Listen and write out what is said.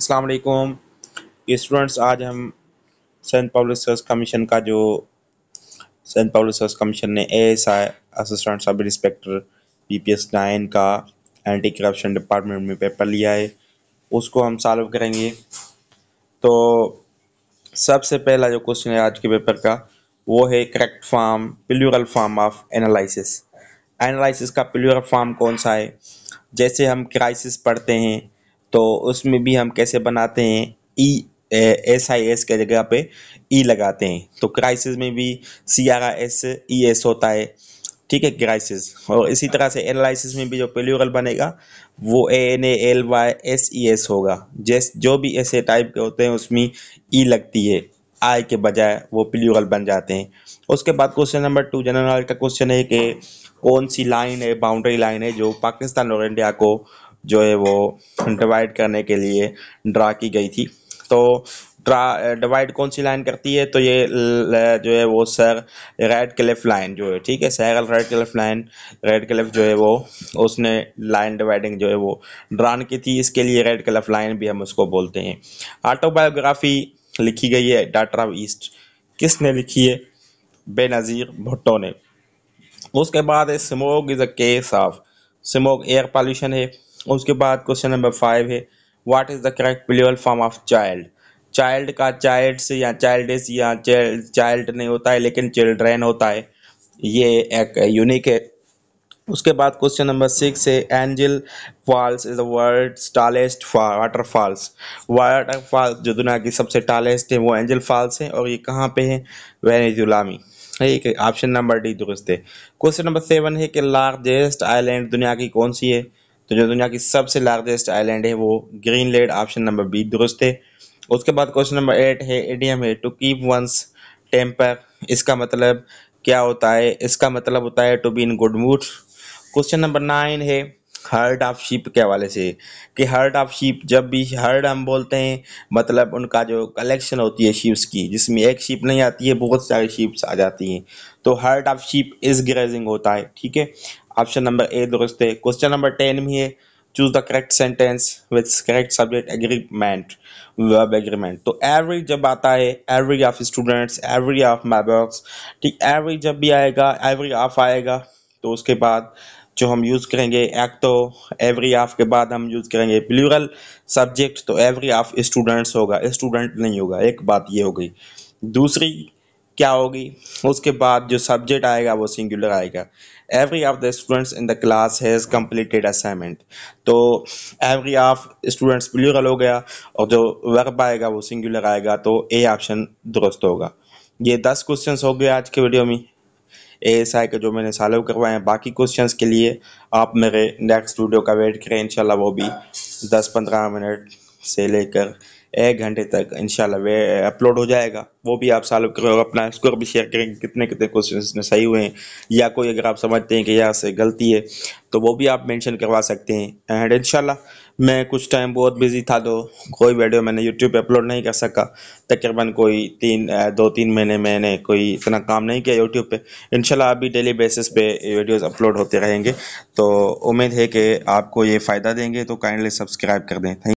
अस्सलाम वालेकुम स्टूडेंट्स आज हम सेंट पब्लिक सर्विस कमीशन का जो सेंट पब्लिक सर्विस कमीशन ने A S I assistant sub inspector P P S nine का एंटी करप्शन डिपार्टमेंट में पेपर लिया है उसको हम सॉल्व करेंगे तो सबसे पहला जो क्वेश्चन है आज के पेपर का वो है correct form plural form of analysis analysis का प्लूरल फॉर्म कौन सा है जैसे हम क्राइसिस पढ़ते हैं तो उसमें भी हम कैसे बनाते हैं ई एस आई एस के जगह पे ई e लगाते हैं तो क्राइसिस में भी C R I S E S होता है ठीक है क्राइसिस और इसी तरह से एनालिसिस में भी जो पेल्यूरल बनेगा वो A N A L Y S E S होगा जैस जो भी ऐसे टाइप के होते हैं उसमें ई e लगती है आई के बजाय वो प्लूरल बन जाते हैं उसके बाद क्वेश्चन नंबर टू जनरल का क्वेश्चन है कि कौन सी लाइन है बाउंड्री लाइन है जो पाकिस्तान और इंडिया को जो है वो डिवाइड करने के लिए ड्रा की गई थी तो ड्रा डिवाइड कौन सी लाइन करती है तो ये जो है वो सर रेड क्लिफ लाइन जो है ठीक है सैगल Radcliffe line Radcliffe जो है वो उसने लाइन डिवाइडिंग जो है वो ड्रान की थी इसके लिए रेड क्लिफ लाइन भी हम उसको बोलते हैं ऑटोबायोग्राफी लिखी गई है ऑफ ईस्ट किसने लिखी है बेनज़ीर भुट्टो ने उसके बाद है smoke is a case of smoke air pollution है उसके बाद क्वेश्चन नंबर फाइव है what is the correct plural form of child child का चाइल्ड से या चाइल्ड या चाइल्ड नहीं होता है लेकिन चिल्ड्रेन होता है ये एक यूनिक है उसके बाद क्वेश्चन नंबर सिक्स है Angel Falls is the world tallest waterfalls waterfalls जो दुनिया की सबसे टालेस्ट है वो एंजल फॉल्स है और ये कहाँ पे है वेनेजुला में ठीक है ऑप्शन नंबर डी दुरुस्त है क्वेश्चन नंबर सेवन है कि लार्जेस्ट आइलैंड दुनिया की कौन सी है तो जो दुनिया की सबसे लार्जेस्ट आइलैंड है वो Greenland option number B दुरुस्त है उसके बाद क्वेश्चन नंबर एट है एडियम है टू कीप वंस टेम्पर इसका मतलब क्या होता है इसका मतलब होता है to be in good mood question number nine है हर्ड ऑफ शीप के हवाले से कि हर्ड ऑफ शीप जब भी हर्ड हम बोलते हैं मतलब उनका जो कलेक्शन होती है शीप्स की जिसमें एक शीप नहीं आती है बहुत सारी शीप्स आ जाती हैं तो herd of sheep is grazing होता है ठीक है ऑप्शन नंबर ए दुरुस्त है क्वेश्चन नंबर टेन में है choose the correct sentence with correct subject agreement verb agreement तो एवरेज जब आता है average of students average of my ठीक एवरेज जब भी आएगा एवरेज ऑफ आएगा तो उसके बाद जो हम यूज़ करेंगे एक तो एवरी ऑफ के बाद हम यूज़ करेंगे प्लूरल सब्जेक्ट तो एवरी ऑफ स्टूडेंट्स होगा स्टूडेंट नहीं होगा एक बात ये हो गई दूसरी क्या होगी उसके बाद जो सब्जेक्ट आएगा वो सिंगुलर आएगा every of the students in the class has completed assignment तो एवरी ऑफ स्टूडेंट्स प्लूरल हो गया और जो वर्ब आएगा वो सिंगुलर आएगा तो ए ऑप्शन दुरुस्त होगा ये दस क्वेश्चन हो गए आज के वीडियो में ए एस आई का जो मैंने सॉल्व करवाए हैं बाकी क्वेश्चंस के लिए आप मेरे नेक्स्ट वीडियो का वेट करें इंशाल्लाह वो भी दस पंद्रह मिनट से लेकर एक घंटे तक इंशाल्लाह वे अपलोड हो जाएगा वो भी आप सालों करो अपना स्कोर भी शेयर करेंगे कितने कितने क्वेश्चन में सही हुए हैं या कोई अगर आप समझते हैं कि यहाँ से गलती है तो वो भी आप मेंशन करवा सकते हैं एंड इंशाल्लाह मैं कुछ टाइम बहुत बिजी था तो कोई वीडियो मैंने यूट्यूब पे अपलोड नहीं कर सका तकरीबन कोई तीन दो तीन महीने मैंने कोई इतना काम नहीं किया यूट्यूब पे इंशाल्लाह अभी डेली बेसिस पे वीडियोस अपलोड होते रहेंगे तो उम्मीद है कि आपको ये फ़ायदा देंगे तो काइंडली सब्सक्राइब कर दें थैंक